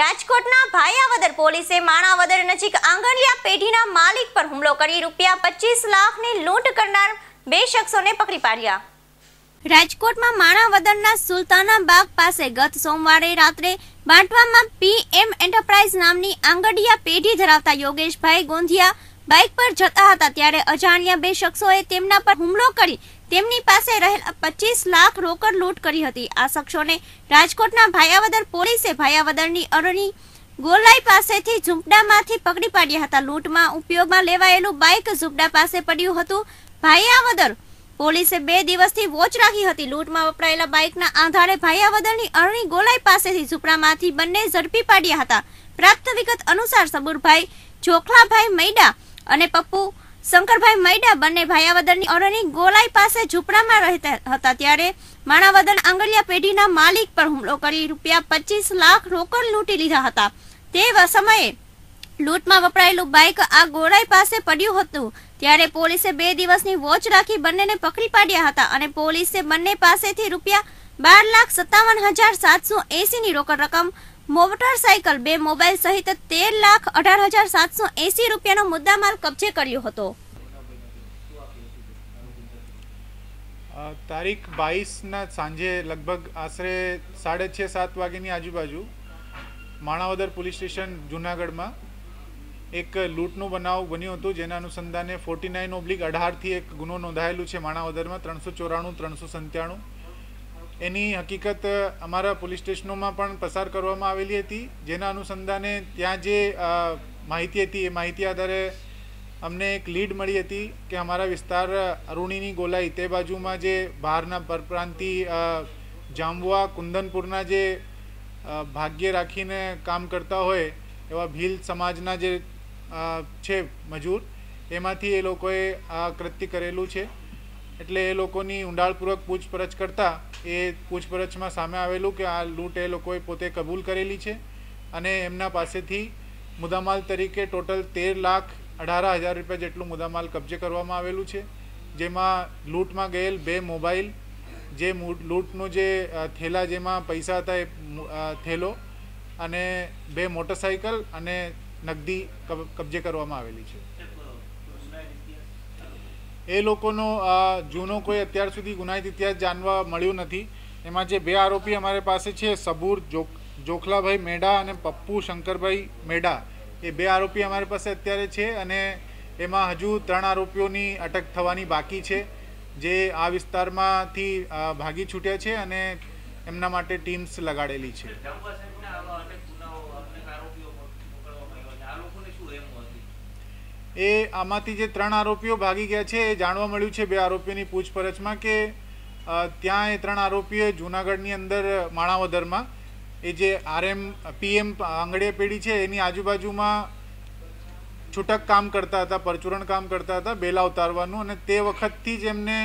રાજકોટના ભાયાવદર પોલીસે માણાવદર નજીક આંગણિયા પેઢીના માલિક પર હુમલો કરી રૂપિયા પચીસ લાખની લૂંટ કરનાર બે શખ્સોને પકડી પાડ્યા રાજકોટમાં માણાવદરના સુલતાના બાગ પાસે ગત સોમવારે રાત્રે બાંટવામાં પીએમ એન્ટરપ્રાઇઝ નામની આંગડિયા પેઢી ધરાવતા યોગેશભાઈ ગોંધિયા બાઇક પર જતા હતા ત્યારે અજાણ્યા બે શખ્સોએ તેમના પર હુમલો કરી તેમની પાસે રહેલા પચીસ લાખ રોકડ લૂંટ કરી હતી આ શખ્સોને રાજકોટના ભાયાવદર પોલીસે ભાયાવદરની અરણી ગોલાઈ પાસેથી ઝૂંપડામાંથી પકડી પાડ્યા હતા લૂંટમાં ઉપયોગમાં લેવાયેલું બાઇક ઝુંપડા પાસે પડ્યું હતું ભાયાવદર પોલીસે બે દિવસથી વોચ રાખી હતી લૂંટમાં વપરાયેલા બાઇકના આધારે ભાયાવદરની અરણી ગોલાઈ પાસેથી ઝુંપડામાંથી બંને ઝડપી પાડ્યા હતા પ્રાપ્ત વિગત અનુસાર સબુરભાઈ જોખલાભાઈ મૈડા અને પપ્પુ શંકરભાઈ મૈડા બંને ભાયાવદરની ઓરની ગોલાઈ પાસે ઝૂંપડામાં રહેતા હતા ત્યારે માણાવદર આંગળિયા પેઢીના માલિક પર હુમલો કરી રૂપિયા પચીસ લાખ રોકડ લૂંટી લીધા હતા તે સમયે લૂંટમાં વપરાયેલું બાઇક આ ગોળાઈ પાસે પડ્યું હતું ત્યારે પોલીસે બે દિવસની વોચ રાખી બંનેને પકડી પાડ્યા હતા અને પોલીસે બંને પાસેથી રૂપિયા બાર લાખ સત્તાવન હજાર સાતસો એસીની રોકડ રકમ મોટરસાયકલ બે મોબાઈલ સહિત તેર લાખ અઢાર હજાર સાતસો એસી રૂપિયાનો મુદ્દામાલ કબજે કર્યો હતો તારીખ બાવીસના સાંજે લગભગ આશરે સાડે છ સાત વાગ્યાની આજુબાજુ માણાવદર પોલીસ સ્ટેશન જુનાગઢમાં એક લૂંટનો બનાવ બન્યો હતો જેના અનુસંધાને ફોર્ટી નાઇન ઓબ્લિક અઢારથી એક ગુનો નોંધાયેલું છે માણાવદરમાં ત્રણસો ચોરાણું ત્રણસો સત્તાણું એની હકીકત અમારા પોલીસ સ્ટેશનોમાં પણ પસાર કરવામાં આવેલી હતી જેના અનુસંધાને ત્યાં જે માહિતી હતી એ માહિતી આધારે અમને એક લીડ મળી હતી કે અમારા વિસ્તાર અરુણીની ગોલાઈ તે બાજુમાં જે બહારના પરપ્રાંતિ જાંબુઆ કુંદનપુરના જે ભાગ્ય રાખીને કામ કરતા હોય એવા ભીલ સમાજના જે છે મજૂર એમાંથી એ લોકોએ આ કૃત્ય કરેલું છે એટલે એ લોકોની ઊંડાણપૂર્વક પૂછપરછ કરતાં એ પૂછપરછમાં સામે આવેલું કે આ લૂંટ એ લોકોએ પોતે કબૂલ કરેલી છે અને એમના પાસેથી મુદામાલ તરીકે ટોટલ તેર લાખ અઢાર હજાર રૂપિયા જેટલું મુદામાલ કબજે કરવામાં આવેલું છે જેમાં લૂંટમાં ગયેલ બે મોબાઈલ જે લૂંટનું જે થેલા જેમાં પૈસા હતા એ થેલો અને બે મોટરસાઇકલ અને નગદી કબજે કરવામાં આવેલી છે એ લોકોનો જૂનો કોઈ અત્યાર સુધી ગુનાહિત ઇતિહાસ જાણવા મળ્યું નથી એમાં જે બે આરોપી અમારી પાસે છે સબૂર જોખલાભાઈ મેડા અને પપ્પુ શંકરભાઈ મેડા એ બે આરોપી અમારી પાસે અત્યારે છે અને એમાં હજુ ત્રણ આરોપીઓની અટક થવાની બાકી છે જે આ વિસ્તારમાંથી ભાગી છૂટ્યા છે અને એમના માટે ટીમ્સ લગાડેલી છે એ આમાંથી જે ત્રણ આરોપીઓ ભાગી ગયા છે એ જાણવા મળ્યું છે બે આરોપીઓની પૂછપરછમાં કે ત્યાં એ ત્રણ આરોપીઓએ જૂનાગઢની અંદર માણાવદરમાં એ જે આરએમ પીએમ આંગળીયા પેઢી છે એની આજુબાજુમાં છૂટક કામ કરતા હતા પરચુરણ કામ કરતા હતા બેલા ઉતારવાનું અને તે વખતથી જ એમને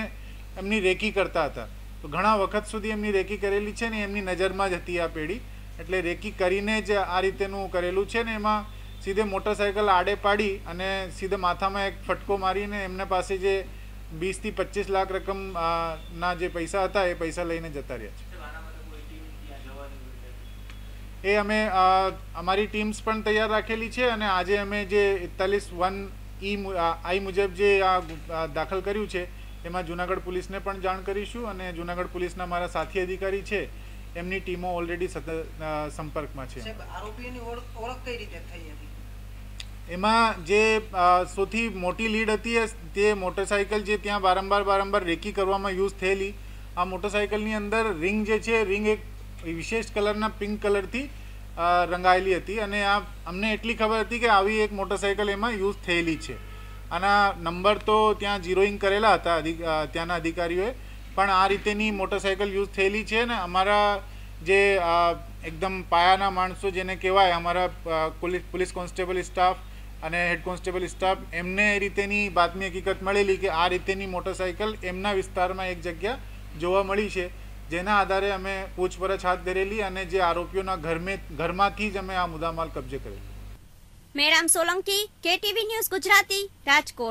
એમની રેકી કરતા હતા તો ઘણા વખત સુધી એમની રેકી કરેલી છે ને એમની નજરમાં જ હતી આ પેઢી એટલે રેકી કરીને જ આ રીતેનું કરેલું છે ને એમાં સીધે મોટરસાઇકલ આડે પાડી અને સીધે માથામાં એક ફટકો મારીને એમના પાસે જે વીસથી પચીસ લાખ રકમ ના જે પૈસા હતા એ પૈસા લઈને જતા રહ્યા છે એ અમે અમારી ટીમ્સ પણ તૈયાર રાખેલી છે અને આજે અમે જે એકતાલીસ વન ઈ આઈ મુજબ જે આ દાખલ કર્યું છે એમાં જુનાગઢ પોલીસને પણ જાણ કરીશું અને જુનાગઢ પોલીસના મારા સાથી અધિકારી છે એમની ટીમો ઓલરેડી સંપર્કમાં છે આરોપીની ઓળખ કઈ રીતે થઈ હતી એમાં જે સૌથી મોટી લીડ હતી તે મોટરસાયકલ જે ત્યાં વારંવાર વારંવાર રેકી કરવામાં યુઝ થયેલી આ મોટરસાયકલની અંદર રિંગ જે છે રિંગ એક વિશેષ કલરના પિંક કલરથી રંગાયેલી હતી અને આ અમને એટલી ખબર હતી કે આવી એક મોટરસાયકલ એમાં યુઝ થયેલી છે આના નંબર તો ત્યાં ઝીરોઈંગ કરેલા હતા ત્યાંના અધિકારીઓએ પણ આ રીતેની મોટરસાયકલ યુઝ થયેલી છે ને અમારા જે એકદમ પાયાના માણસો જેને કહેવાય અમારા પોલીસ પોલીસ કોન્સ્ટેબલ સ્ટાફ અને હેડ કોન્સ્ટેબલ સ્ટાફ એમને એ રીતેની બાતમી હકીકત મળેલી કે આ રીતેની મોટરસાઇકલ એમના વિસ્તારમાં એક જગ્યા જોવા મળી છે જેના આધારે અમે પૂછપરછ હાથ ધરેલી અને જે આરોપીઓના ઘરમે ઘરમાંથી જ અમે આ મુદ્દામાલ કબજે કરેલી મેરામ સોલંકી કેટીવી ન્યૂઝ ગુજરાતી રાજકોટ